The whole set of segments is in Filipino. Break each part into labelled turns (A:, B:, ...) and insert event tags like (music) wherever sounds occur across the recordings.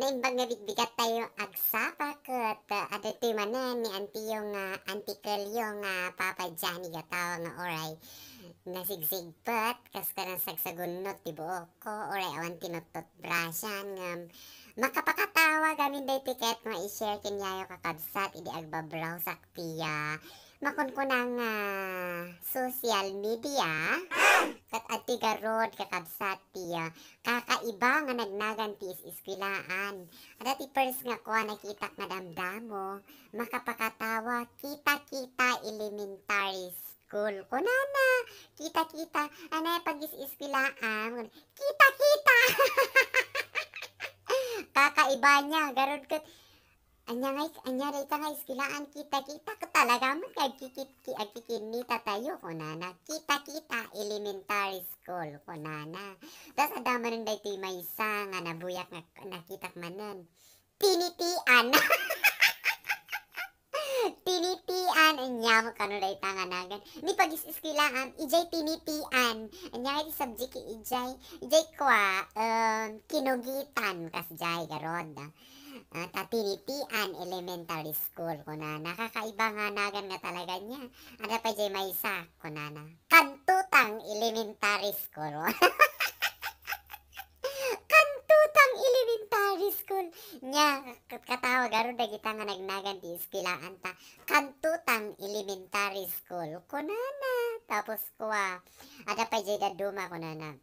A: naimbag nga bigbigat tayo agsapakot. At ito yung manan ni auntie yung uh, auntie Curl yung uh, Papa Johnny gataw nga oray. Nasigsig pat, kas ka ng sagsagunot ti buok ko, oray awan tinutot brasyan. Um, makapakatawa gamin day tiket nga i-share kinyayo kakabsat, idi agbabrawsak tiya. Uh, makon ko ng uh, social media kat ati garod kakabsat ti uh, kakaiba nga nagnagan ti iskwilaan ada ti first nga ko nakita nga damdamo makapakatawa kita-kita elementary school kunana kita-kita anay pag iskwilaan kita-kita (laughs) kakaiba niya garod kat Anyangay, anyari ka nga iskilaan, kita-kita ka talaga man kagkikitki, agkikinita ah, tayo, kunana. Kita-kita, elementary school, kunana. Tapos adama rin dahito yung may isa nga nabuyak nga nakitak manan. Tinitian. (laughs) tinitian, anya mo kanu dayta nga nagan. Ni pagis iskilaan, ah, ijay tinitian. anya di subject ijay, ijay kwa, um, kinugitan kas jay, garon na. Ah at uh, tinitian elementary school ko kunana nakakaiba nga nagan nga talaga niya ano pa jay may isa kunana kantutang elementary school (laughs) kantutang elementary school nya katawa garo da kita nga nagnagan di iskilaan ta kantutang elementary school ko kunana tapos ko kuha ada ano pa jay da duma kunana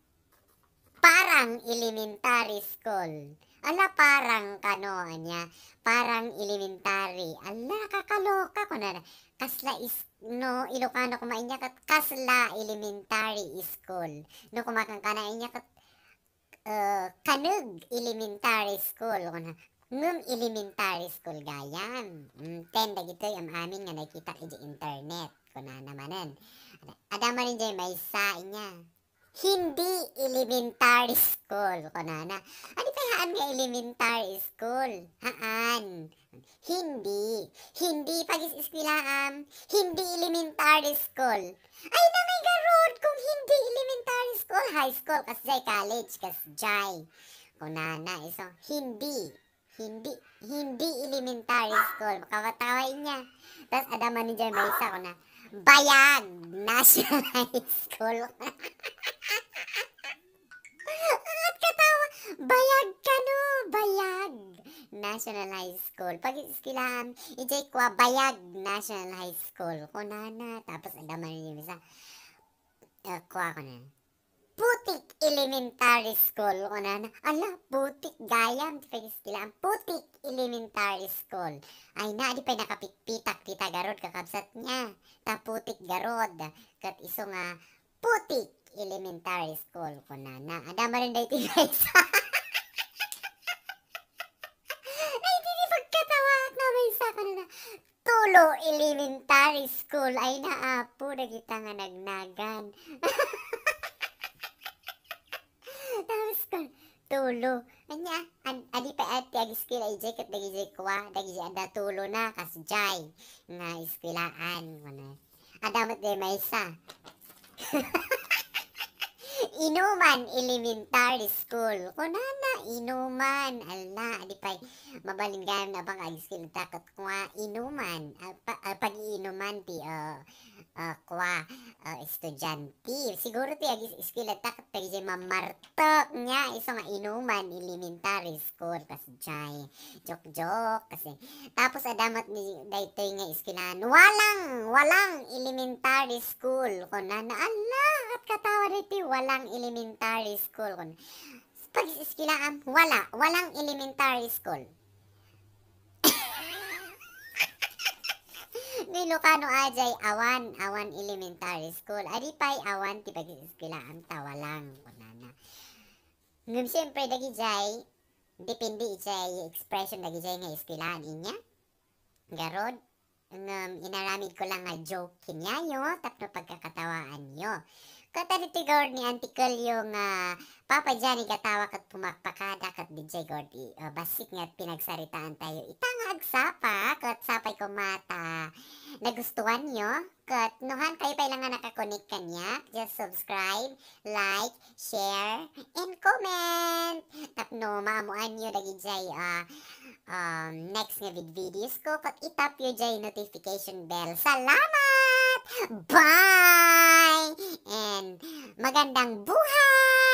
A: parang elementary school Ala, parang kano, anya, parang elementary. Ala, kakaloka ko na. Kasla is, no, Ilocano kumain niya kat Kasla Elementary School. No, kumakang ka na kat uh, Kanug Elementary School. Ko na, ngum elementary school gayan. Mm, ten, dagitoy am amin nga nakita sa internet. Kuna namanan. Ano, Adama rin dyan may sa inya. Hindi elementary school. Kuna na. Ano saan nga elementary school? Haan? Hindi. Hindi pag-iskwilaan. Hindi elementary school. Ay na may garod kung hindi elementary school. High school kasi college kasi jay. na iso. Hindi. Hindi. Hindi elementary school. Makawatawain niya. Tapos adaman ni Jay may isa ko na. Bayag! National (laughs) High School. (laughs) National High School. Pag iskilahan, ijay ko Bayag National High School. Kunana, tapos ang daman yung isa. Uh, eh, kuha ko na. Putik Elementary School. Kunana, ala, putik gayam. Pag iskilahan, putik Elementary School. Ay na, di pa nakapitpitak, tita garod, kakabsat niya. Ta putik garod. Kat iso nga, putik Elementary School. Kunana, adama rin dahil guys. (laughs) Tulo Elementary School ay naapo na kita nga nagnagan. (laughs) Tapos ko, tulo. Anya, an, adi pa at ag eskwela ijay kat dagi jay kuwa, dagi jay ada tulo na kas jay nga eskwelaan. Adamat de maysa isa. (laughs) Inuman Elementary School. Kunana, inuman. Alna, di pa, mabalingan na bang ayos kilang takot ko nga. Inuman. Pag-iinuman, ti, uh, uh, kwa, uh, estudyante. Siguro ti, agis iskila takot, pag siya mamartok niya. Iso nga, inuman Elementary School. Kasi jay, joke-joke. Kasi, tapos adamat ni, dito nga iskilan. Walang, walang elementary school. Kunana, ala, at katawa rito, walang walang elementary school. Pag iskilaan, wala. Walang elementary school. (laughs) ni Lucano ajay awan awan elementary school Adipay, awan ti pag iskilaan tawa lang kunana ngem syempre dagi jay depende jay expression dagi jay nga iskilaan inya garod ngem inaramid ko lang nga joke kinya yo tapno pagkakatawaan yo Katariti Gord ni Antikol yung uh, Papa Johnny katawak at pumakpakada kat DJ Gord. I, uh, ah, basik nga pinagsaritaan tayo. Itangag sapak at sapay ko mata. Nagustuhan nyo? Kat nuhan kayo pa lang nga nakakonik kanya. Just subscribe, like, share, and comment. Tapno, maamuan nyo lagi jay uh, ah, um, next nga vid videos ko. Kat itap yun jay notification bell. Salamat! Bye! And magandang buhay!